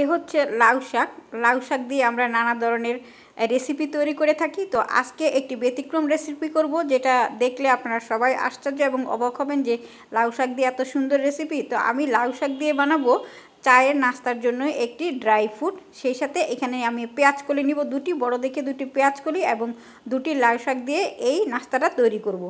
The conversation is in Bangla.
এ হচ্ছে লাউ শাক লাউ শাক দিয়ে আমরা নানা ধরনের রেসিপি তৈরি করে থাকি তো আজকে একটি ব্যতিক্রম রেসিপি করব যেটা দেখলে আপনারা সবাই আশ্চর্য এবং অবাক হবেন যে লাউ শাক দিয়ে এত সুন্দর রেসিপি তো আমি লাউ শাক দিয়ে বানাবো চায়ের নাস্তার জন্য একটি ড্রাই ফ্রুট সেই সাথে এখানে আমি পেঁয়াজ কলি নিব দুটি বড় দেখে দুটি পেঁয়াজ কলি এবং দুটি লাউ শাক দিয়ে এই নাস্তাটা তৈরি করব।